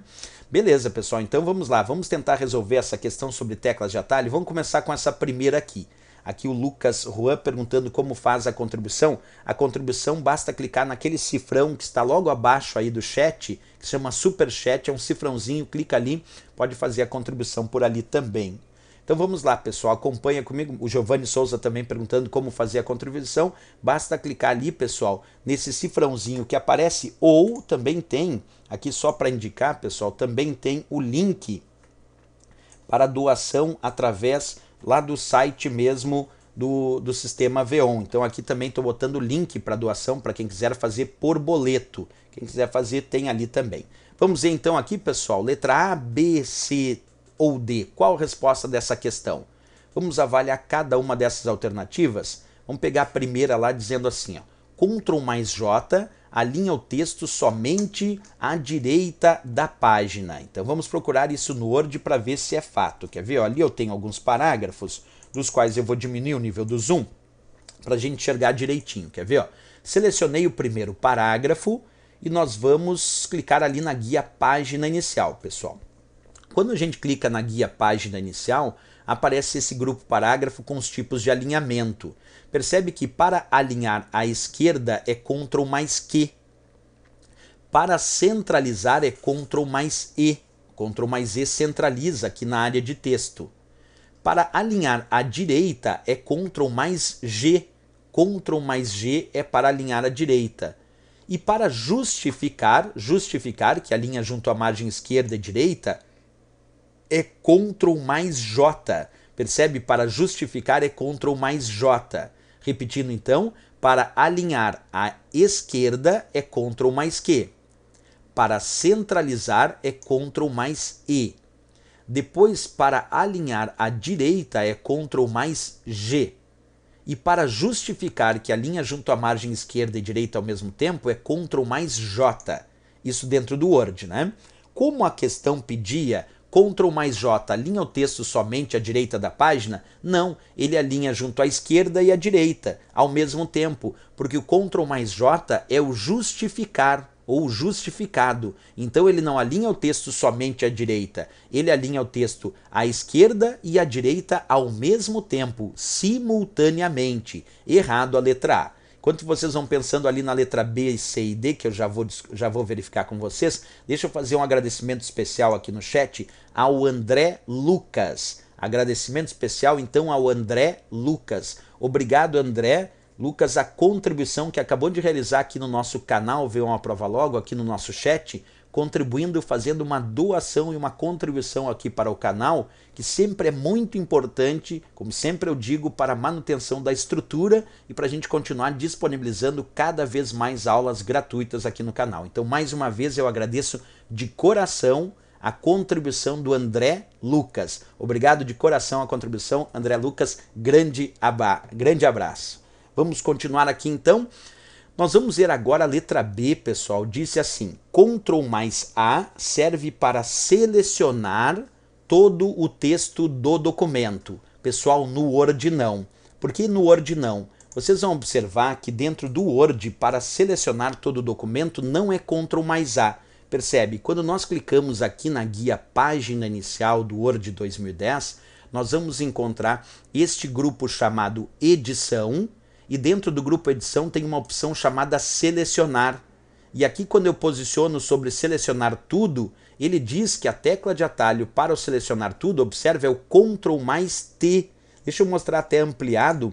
S1: Beleza, pessoal, então vamos lá, vamos tentar resolver essa questão sobre teclas de atalho. Vamos começar com essa primeira aqui. Aqui o Lucas Juan perguntando como faz a contribuição. A contribuição basta clicar naquele cifrão que está logo abaixo aí do chat, que se chama Super Chat, é um cifrãozinho, clica ali, pode fazer a contribuição por ali também. Então vamos lá, pessoal, acompanha comigo. O Giovanni Souza também perguntando como fazer a contribuição. Basta clicar ali, pessoal, nesse cifrãozinho que aparece ou também tem, aqui só para indicar, pessoal, também tem o link para doação através lá do site mesmo do, do sistema Veon. Então aqui também estou botando o link para doação para quem quiser fazer por boleto. Quem quiser fazer tem ali também. Vamos ver então aqui, pessoal, letra A, B, C, ou D? Qual a resposta dessa questão? Vamos avaliar cada uma dessas alternativas? Vamos pegar a primeira lá dizendo assim, ó, Ctrl mais J alinha o texto somente à direita da página. Então vamos procurar isso no Word para ver se é fato. Quer ver? Ó, ali eu tenho alguns parágrafos, dos quais eu vou diminuir o nível do zoom para a gente enxergar direitinho. Quer ver? Ó? Selecionei o primeiro parágrafo e nós vamos clicar ali na guia página inicial, pessoal. Quando a gente clica na guia página inicial, aparece esse grupo parágrafo com os tipos de alinhamento. Percebe que para alinhar à esquerda é Ctrl mais Q. Para centralizar é Ctrl mais E. Ctrl mais E centraliza aqui na área de texto. Para alinhar à direita é Ctrl mais G. Ctrl mais G é para alinhar à direita. E para justificar, justificar, que alinha junto à margem esquerda e direita, é Ctrl mais J. Percebe? Para justificar é Ctrl mais J. Repetindo então, para alinhar à esquerda é Ctrl mais Q. Para centralizar é Ctrl mais E. Depois, para alinhar à direita é Ctrl mais G. E para justificar que alinha junto à margem esquerda e direita ao mesmo tempo é Ctrl mais J. Isso dentro do Word, né? Como a questão pedia Ctrl mais J alinha o texto somente à direita da página? Não, ele alinha junto à esquerda e à direita, ao mesmo tempo, porque o Ctrl mais J é o justificar ou justificado. Então ele não alinha o texto somente à direita, ele alinha o texto à esquerda e à direita ao mesmo tempo, simultaneamente. Errado a letra A. Enquanto vocês vão pensando ali na letra B, C e D, que eu já vou, já vou verificar com vocês, deixa eu fazer um agradecimento especial aqui no chat ao André Lucas. Agradecimento especial então ao André Lucas. Obrigado, André. Lucas, a contribuição que acabou de realizar aqui no nosso canal, veio uma prova logo, aqui no nosso chat, contribuindo, fazendo uma doação e uma contribuição aqui para o canal, que sempre é muito importante, como sempre eu digo, para a manutenção da estrutura e para a gente continuar disponibilizando cada vez mais aulas gratuitas aqui no canal. Então, mais uma vez, eu agradeço de coração a contribuição do André Lucas. Obrigado de coração a contribuição, André Lucas. Grande, aba, grande abraço. Vamos continuar aqui então. Nós vamos ver agora a letra B, pessoal. Disse assim: Ctrl mais A serve para selecionar todo o texto do documento. Pessoal, no Word não. Por que no Word não? Vocês vão observar que dentro do Word, para selecionar todo o documento, não é Ctrl mais A, Percebe? Quando nós clicamos aqui na guia Página Inicial do Word 2010, nós vamos encontrar este grupo chamado Edição, e dentro do grupo Edição tem uma opção chamada Selecionar. E aqui quando eu posiciono sobre selecionar tudo, ele diz que a tecla de atalho para o selecionar tudo, observe, é o Ctrl mais T. Deixa eu mostrar até ampliado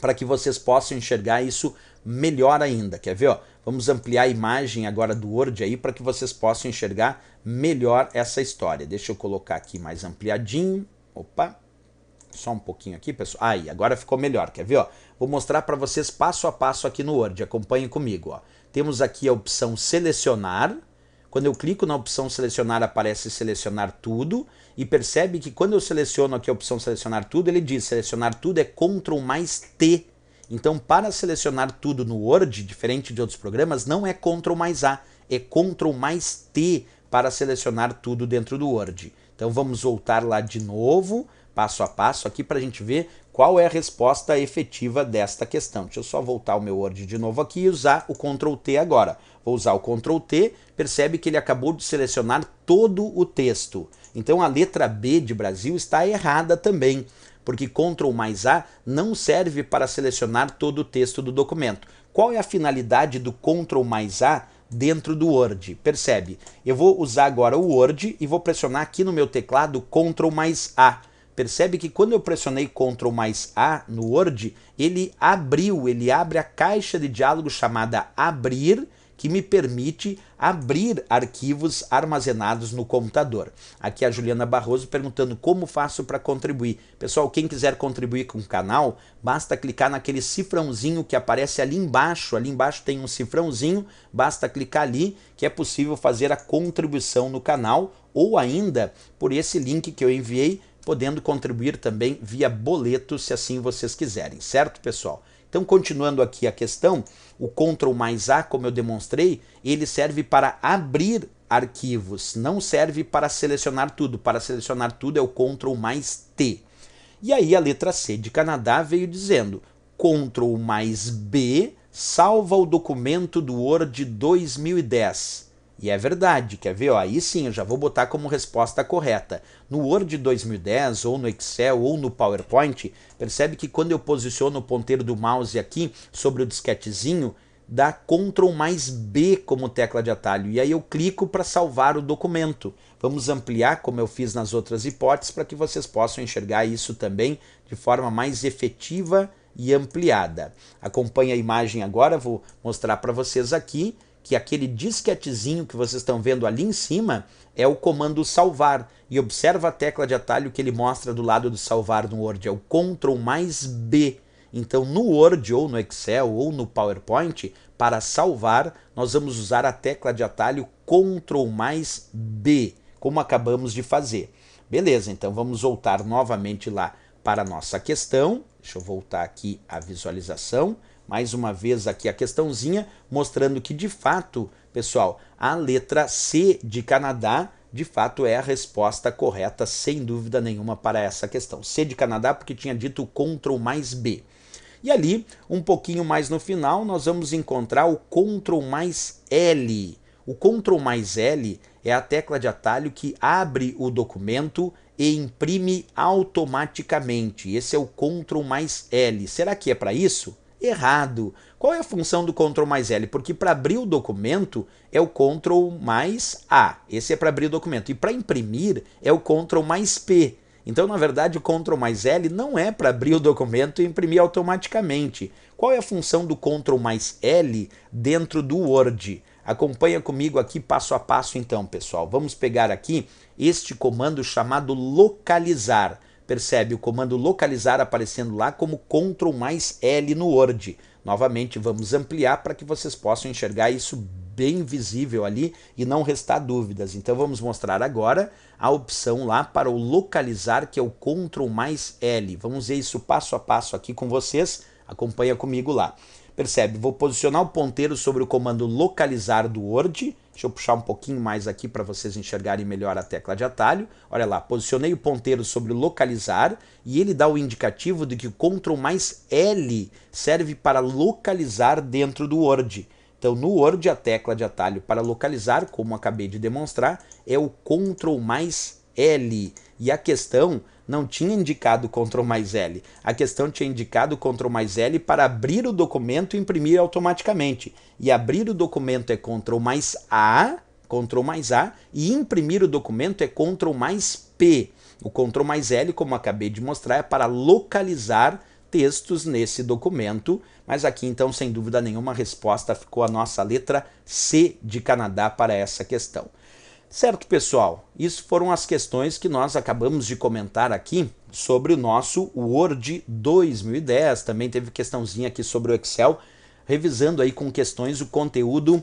S1: para que vocês possam enxergar isso melhor ainda. Quer ver? Ó? Vamos ampliar a imagem agora do Word aí para que vocês possam enxergar melhor essa história. Deixa eu colocar aqui mais ampliadinho. Opa, só um pouquinho aqui, pessoal. Aí, agora ficou melhor, quer ver? Ó? Vou mostrar para vocês passo a passo aqui no Word, acompanhem comigo. Ó. Temos aqui a opção selecionar. Quando eu clico na opção selecionar, aparece selecionar tudo. E percebe que quando eu seleciono aqui a opção selecionar tudo, ele diz selecionar tudo é Ctrl mais T então, para selecionar tudo no Word, diferente de outros programas, não é Ctrl mais A, é Ctrl mais T para selecionar tudo dentro do Word. Então, vamos voltar lá de novo, passo a passo, aqui para a gente ver qual é a resposta efetiva desta questão. Deixa eu só voltar o meu Word de novo aqui e usar o Ctrl T agora. Vou usar o Ctrl T, percebe que ele acabou de selecionar todo o texto. Então a letra B de Brasil está errada também porque Ctrl mais A não serve para selecionar todo o texto do documento. Qual é a finalidade do Ctrl mais A dentro do Word? Percebe? Eu vou usar agora o Word e vou pressionar aqui no meu teclado Ctrl mais A. Percebe que quando eu pressionei Ctrl mais A no Word, ele abriu, ele abre a caixa de diálogo chamada Abrir, que me permite abrir arquivos armazenados no computador. Aqui a Juliana Barroso perguntando como faço para contribuir. Pessoal, quem quiser contribuir com o canal, basta clicar naquele cifrãozinho que aparece ali embaixo. Ali embaixo tem um cifrãozinho, basta clicar ali que é possível fazer a contribuição no canal ou ainda por esse link que eu enviei podendo contribuir também via boleto, se assim vocês quiserem, certo, pessoal? Então, continuando aqui a questão, o Ctrl mais A, como eu demonstrei, ele serve para abrir arquivos, não serve para selecionar tudo. Para selecionar tudo é o Ctrl mais T. E aí a letra C de Canadá veio dizendo Ctrl mais B salva o documento do Word 2010. E é verdade, quer ver? aí sim, eu já vou botar como resposta correta. No Word 2010, ou no Excel, ou no PowerPoint, percebe que quando eu posiciono o ponteiro do mouse aqui sobre o disquetezinho, dá Ctrl mais B como tecla de atalho. E aí eu clico para salvar o documento. Vamos ampliar, como eu fiz nas outras hipóteses, para que vocês possam enxergar isso também de forma mais efetiva e ampliada. Acompanhe a imagem agora, vou mostrar para vocês aqui que aquele disquetezinho que vocês estão vendo ali em cima é o comando salvar. E observa a tecla de atalho que ele mostra do lado do salvar no Word, é o Ctrl mais B. Então no Word ou no Excel ou no PowerPoint, para salvar, nós vamos usar a tecla de atalho Ctrl mais B, como acabamos de fazer. Beleza, então vamos voltar novamente lá para a nossa questão. Deixa eu voltar aqui a visualização mais uma vez aqui a questãozinha, mostrando que de fato, pessoal, a letra C de Canadá de fato é a resposta correta, sem dúvida nenhuma, para essa questão. C de Canadá, porque tinha dito Ctrl mais B. E ali, um pouquinho mais no final, nós vamos encontrar o Ctrl mais L. O Ctrl mais L é a tecla de atalho que abre o documento e imprime automaticamente. Esse é o Ctrl mais L. Será que é para isso? errado. Qual é a função do Ctrl mais L? Porque para abrir o documento é o Ctrl mais A. Esse é para abrir o documento. E para imprimir é o Ctrl mais P. Então, na verdade, o Ctrl mais L não é para abrir o documento e imprimir automaticamente. Qual é a função do Ctrl mais L dentro do Word? Acompanha comigo aqui passo a passo então, pessoal. Vamos pegar aqui este comando chamado localizar percebe o comando localizar aparecendo lá como Ctrl mais L no Word. Novamente, vamos ampliar para que vocês possam enxergar isso bem visível ali e não restar dúvidas. Então vamos mostrar agora a opção lá para o localizar, que é o Ctrl mais L. Vamos ver isso passo a passo aqui com vocês. Acompanha comigo lá. Percebe, vou posicionar o ponteiro sobre o comando localizar do Word, Deixa eu puxar um pouquinho mais aqui para vocês enxergarem melhor a tecla de atalho. Olha lá, posicionei o ponteiro sobre localizar e ele dá o indicativo de que o Ctrl mais L serve para localizar dentro do Word. Então, no Word, a tecla de atalho para localizar, como acabei de demonstrar, é o Ctrl mais L. E a questão não tinha indicado Ctrl mais L. A questão tinha indicado Ctrl mais L para abrir o documento e imprimir automaticamente. E abrir o documento é Ctrl mais A, Ctrl mais A, e imprimir o documento é Ctrl mais P. O Ctrl mais L, como acabei de mostrar, é para localizar textos nesse documento, mas aqui então, sem dúvida nenhuma, a resposta ficou a nossa letra C de Canadá para essa questão. Certo, pessoal, isso foram as questões que nós acabamos de comentar aqui sobre o nosso Word 2010. Também teve questãozinha aqui sobre o Excel, revisando aí com questões o conteúdo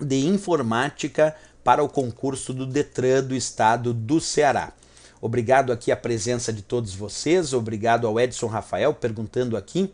S1: de informática para o concurso do Detran do Estado do Ceará. Obrigado aqui a presença de todos vocês, obrigado ao Edson Rafael perguntando aqui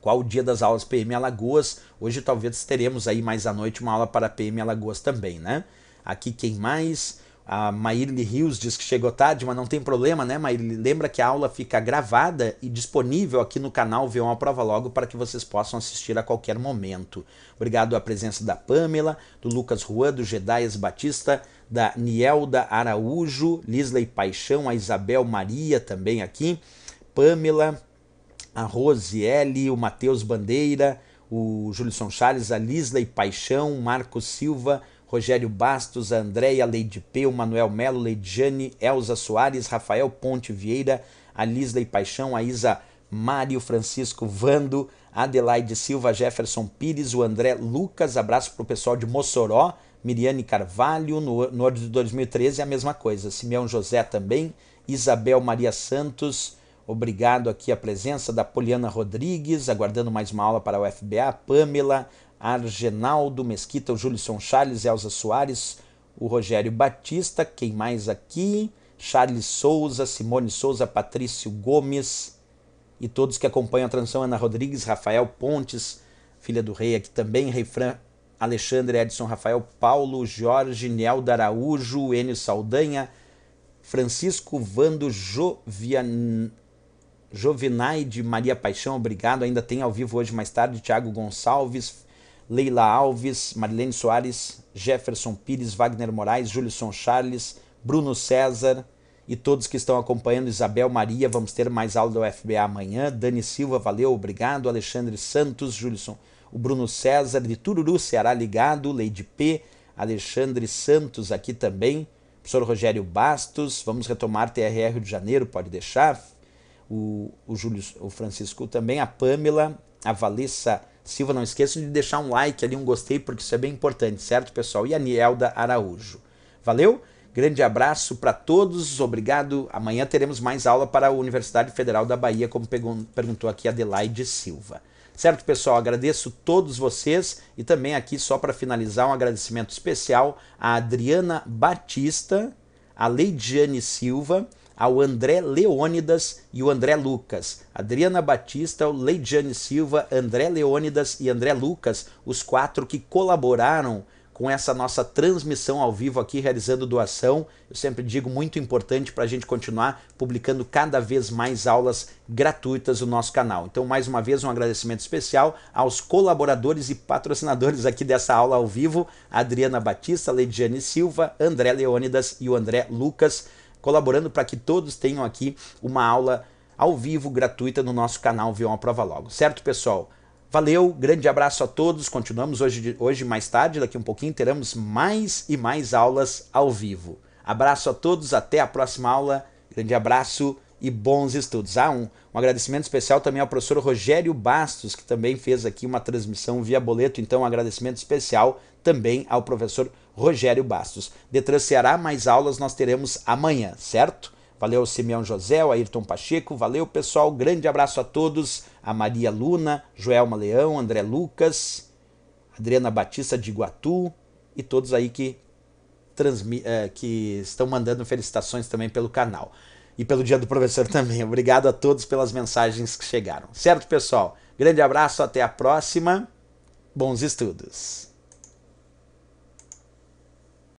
S1: qual o dia das aulas PM Alagoas. Hoje talvez teremos aí mais à noite uma aula para PM Alagoas também, né? aqui quem mais. A Maírile Rios diz que chegou tarde, mas não tem problema, né, Maírile? Lembra que a aula fica gravada e disponível aqui no canal V1 a Prova Logo para que vocês possam assistir a qualquer momento. Obrigado à presença da Pamela, do Lucas Juan, do Gedaias Batista, da Nielda Araújo, Lisley Paixão, a Isabel Maria também aqui, Pamela, a Rosiele, o Matheus Bandeira, o Júlio São Charles, a Lisley Paixão, Marcos Silva, Rogério Bastos, Andréia Leide Peu, Manuel Melo, Leidiane, Elza Soares, Rafael Ponte Vieira, a Paixão, a Isa Mário Francisco Vando, Adelaide Silva, Jefferson Pires, o André Lucas, abraço pro pessoal de Mossoró, Miriane Carvalho, no, no ano de 2013 é a mesma coisa, Simeão José também, Isabel Maria Santos, obrigado aqui a presença da Poliana Rodrigues, aguardando mais uma aula para o FBA, Pamela, Argenaldo Mesquita, o Julison Charles, Elza Soares, o Rogério Batista, quem mais aqui? Charles Souza, Simone Souza, Patrício Gomes e todos que acompanham a transmissão. Ana Rodrigues, Rafael Pontes, filha do rei aqui também, Rei Fran, Alexandre, Edson, Rafael, Paulo, Jorge, Nelda Araújo, Enio Saldanha, Francisco Vando Jovian... Jovinaide, Maria Paixão, obrigado. Ainda tem ao vivo hoje mais tarde, Tiago Gonçalves, Leila Alves, Marilene Soares, Jefferson Pires, Wagner Moraes, Julisson Charles, Bruno César e todos que estão acompanhando, Isabel Maria, vamos ter mais aula da UFBA amanhã, Dani Silva, valeu, obrigado, Alexandre Santos, Julisson, o Bruno César de Tururu, Ceará ligado, Leide P, Alexandre Santos aqui também, professor Rogério Bastos, vamos retomar TRR Rio de Janeiro, pode deixar, o, o, o Francisco também, a Pamela, a Valessa Silva, não esqueçam de deixar um like ali, um gostei, porque isso é bem importante, certo, pessoal? E a Nielda Araújo. Valeu? Grande abraço para todos, obrigado. Amanhã teremos mais aula para a Universidade Federal da Bahia, como perguntou aqui Adelaide Silva. Certo, pessoal? Agradeço todos vocês e também aqui, só para finalizar, um agradecimento especial a Adriana Batista, a Leidiane Silva, ao André Leônidas e o André Lucas. Adriana Batista, o Leidiane Silva, André Leônidas e André Lucas, os quatro que colaboraram com essa nossa transmissão ao vivo aqui, realizando doação. Eu sempre digo muito importante para a gente continuar publicando cada vez mais aulas gratuitas no nosso canal. Então, mais uma vez, um agradecimento especial aos colaboradores e patrocinadores aqui dessa aula ao vivo: Adriana Batista, Leidiane Silva, André Leônidas e o André Lucas colaborando para que todos tenham aqui uma aula ao vivo, gratuita, no nosso canal Viu uma Prova Logo. Certo, pessoal? Valeu, grande abraço a todos. Continuamos hoje, hoje mais tarde, daqui um pouquinho teremos mais e mais aulas ao vivo. Abraço a todos, até a próxima aula. Grande abraço e bons estudos. Ah, um, um agradecimento especial também ao professor Rogério Bastos, que também fez aqui uma transmissão via boleto. Então, um agradecimento especial também ao professor Rogério Bastos. Detran Ceará, mais aulas nós teremos amanhã, certo? Valeu Simeão José, o Ayrton Pacheco, valeu pessoal, grande abraço a todos, a Maria Luna, Joelma Leão, André Lucas, Adriana Batista de Iguatu e todos aí que, eh, que estão mandando felicitações também pelo canal e pelo Dia do Professor <laughs> também. Obrigado a todos pelas mensagens que chegaram. Certo, pessoal? Grande abraço, até a próxima. Bons estudos.